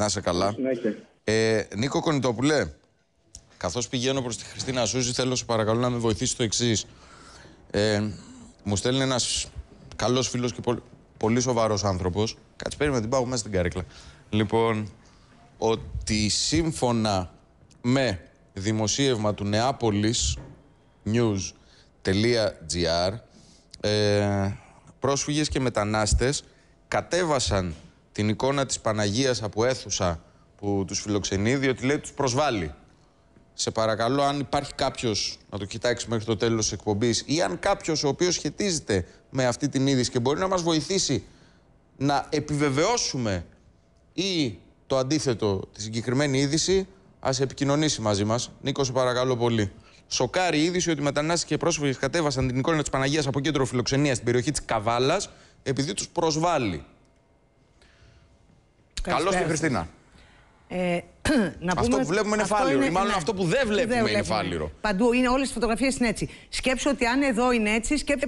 Να είσαι καλά. Ε, Νίκο Κονιτόπουλε, καθώς πηγαίνω προς τη Χριστίνα Σούζη, θέλω σου παρακαλώ να με βοηθήσει το εξής. Ε, μου στέλνει ένας καλός φίλος και πολύ, πολύ σοβαρός άνθρωπος. Κάτσε με την πάω μέσα στην καρέκλα. Λοιπόν, ότι σύμφωνα με δημοσίευμα του Νεάπολης news.gr ε, πρόσφυγες και μετανάστες κατέβασαν την εικόνα της Παναγίας από αίθουσα που τους φιλοξενεί, διότι λέει τους προσβάλλει. Σε παρακαλώ, αν υπάρχει κάποιος να το κοιτάξει μέχρι το τέλος της εκπομπής ή αν κάποιος ο οποίος σχετίζεται με αυτή την είδηση και μπορεί να μας βοηθήσει να επιβεβαιώσουμε ή το αντίθετο τη συγκεκριμένη είδηση, ας επικοινωνήσει μαζί μας. Νίκο, σε παρακαλώ πολύ. Σοκάρει η είδηση ότι μετανάστες και πρόσφυγες κατέβασαν την εικόνα της Παναγίας από κέντρο φιλοξενίας στην περιοχή της Καβάλας επειδή τους προσβάλλει. Καλώς και Χριστίνα. Ε, να αυτό που βλέπουμε είναι φάληρο. μάλλον αυτό που δεν βλέπουμε, δεν είναι Παντού είναι, όλες τις φωτογραφίες είναι έτσι. Σκέψω ότι αν εδώ είναι έτσι, σκέψω.